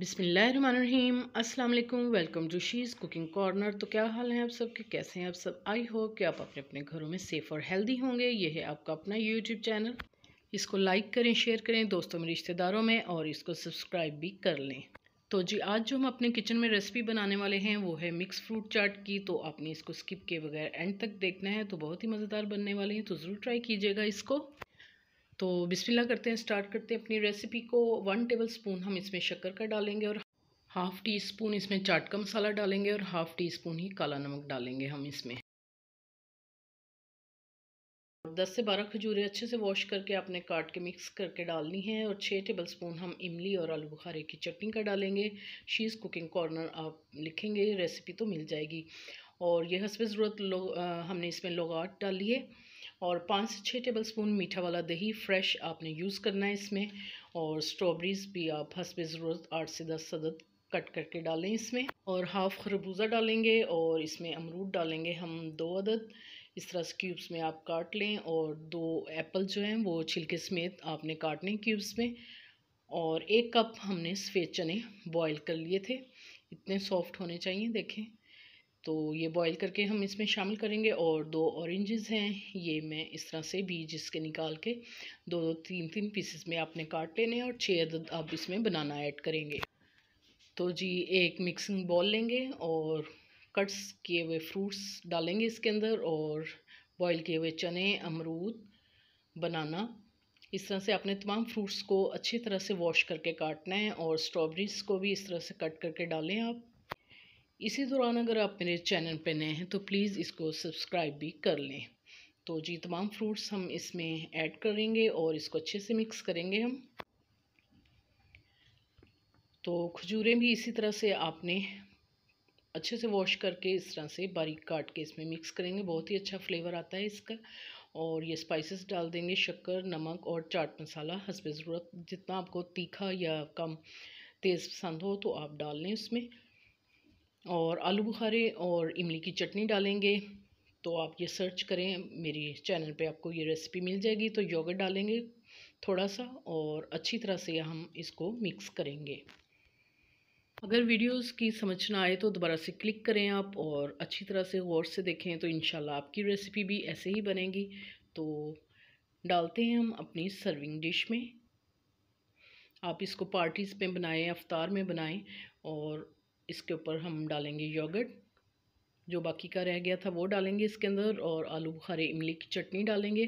बिसमीम अल्लाम welcome to she's cooking corner तो क्या हाल है आप सब के कैसे हैं आप सब आई होप कि आप अपने अपने घरों में सेफ़ और हेल्दी होंगे ये है आपका अपना यूट्यूब चैनल इसको लाइक करें शेयर करें दोस्तों में रिश्तेदारों में और इसको सब्सक्राइब भी कर लें तो जी आज जो हम अपने किचन में रेसिपी बनाने वाले हैं वो है मिक्स फ्रूट चाट की तो आपने इसको स्किप के बगैर एंड तक देखना है तो बहुत ही मज़ेदार बनने वाले हैं तो ज़रूर ट्राई कीजिएगा इसको तो बिस्मिल्लाह करते हैं स्टार्ट करते हैं अपनी रेसिपी को वन टेबल स्पून हम इसमें शक्कर का डालेंगे और हाफ़ टी स्पून इसमें चाट का मसाला डालेंगे और हाफ़ टी स्पून ही काला नमक डालेंगे हम इसमें दस से बारह खजूरें अच्छे से वॉश करके आपने काट के मिक्स करके डालनी है और छः टेबल स्पून हम इमली और आलू बुखारे की चटनी का डालेंगे शीज़ कुकिंग कॉर्नर आप लिखेंगे रेसिपी तो मिल जाएगी और यह हंसब ज़रूरत हमने इसमें लोगाट डाली है और पाँच से छः टेबल स्पून मीठा वाला दही फ्रेश आपने यूज़ करना है इसमें और स्ट्रॉबेरीज़ भी आप हंसब ज़रूरत आठ से दस सदद कट करके डालें इसमें और हाफ खरबूजा डालेंगे और इसमें अमरूद डालेंगे हम दो अदद इस तरह से क्यूब्स में आप काट लें और दो एप्पल जो हैं वो छिलके समेत आपने काटने क्यूब्स में और एक कप हमने सफ़ेद चने बॉईल कर लिए थे इतने सॉफ्ट होने चाहिए देखें तो ये बॉईल करके हम इसमें शामिल करेंगे और दो ऑरेंजेस हैं ये मैं इस तरह से बीज इसके निकाल के दो दो तीन तीन पीसेस में आपने काट लेने और छः अदद आप इसमें बनाना ऐड करेंगे तो जी एक मिक्सिंग बॉल लेंगे और कट्स किए हुए फ्रूट्स डालेंगे इसके अंदर और बॉईल किए हुए चने अमरूद बनाना इस तरह से आपने तमाम फ्रूट्स को अच्छी तरह से वॉश करके काटना है और स्ट्रॉबेरीज को भी इस तरह से कट करके डालें आप इसी दौरान अगर आप मेरे चैनल पर नए हैं तो प्लीज़ इसको सब्सक्राइब भी कर लें तो जी तमाम फ्रूट्स हम इसमें ऐड करेंगे और इसको अच्छे से मिक्स करेंगे हम तो खजूरें भी इसी तरह से आपने अच्छे से वॉश करके इस तरह से बारीक काट के इसमें मिक्स करेंगे बहुत ही अच्छा फ्लेवर आता है इसका और ये स्पाइसेस डाल देंगे शक्कर नमक और चाट मसाला हंसबे ज़रूरत जितना आपको तीखा या कम तेज़ पसंद हो तो आप डाल लें उसमें और आलू बुखारे और इमली की चटनी डालेंगे तो आप ये सर्च करें मेरी चैनल पे आपको ये रेसिपी मिल जाएगी तो योगर्ट डालेंगे थोड़ा सा और अच्छी तरह से हम इसको मिक्स करेंगे अगर वीडियोस की समझ ना आए तो दोबारा से क्लिक करें आप और अच्छी तरह से गौर से देखें तो इन आपकी रेसिपी भी ऐसे ही बनेगी तो डालते हैं हम अपनी सर्विंग डिश में आप इसको पार्टीज़ में बनाएं अफ्तार में बनाएं और इसके ऊपर हम डालेंगे योगर्ट जो बाकी का रह गया था वो डालेंगे इसके अंदर और आलू बुखारे इमली की चटनी डालेंगे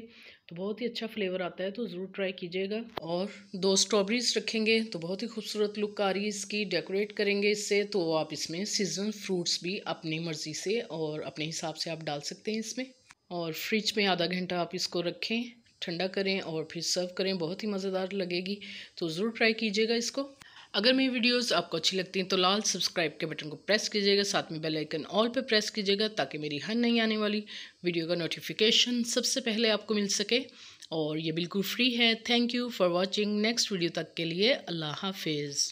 तो बहुत ही अच्छा फ्लेवर आता है तो ज़रूर ट्राई कीजिएगा और दो स्ट्रॉबेरीज रखेंगे तो बहुत ही खूबसूरत लुक आ रही है इसकी डेकोरेट करेंगे इससे तो आप इसमें सीजन फ्रूट्स भी अपनी मर्ज़ी से और अपने हिसाब से आप डाल सकते हैं इसमें और फ्रिज में आधा घंटा आप इसको रखें ठंडा करें और फिर सर्व करें बहुत ही मज़ेदार लगेगी तो ज़रूर ट्राई कीजिएगा इसको अगर मेरी वीडियोस आपको अच्छी लगती हैं तो लाल सब्सक्राइब के बटन को प्रेस कीजिएगा साथ में बेल आइकन ऑल पे प्रेस कीजिएगा ताकि मेरी हर नई आने वाली वीडियो का नोटिफिकेशन सबसे पहले आपको मिल सके और ये बिल्कुल फ्री है thank you for watching next video तक के लिए अल्लाह हाफिज़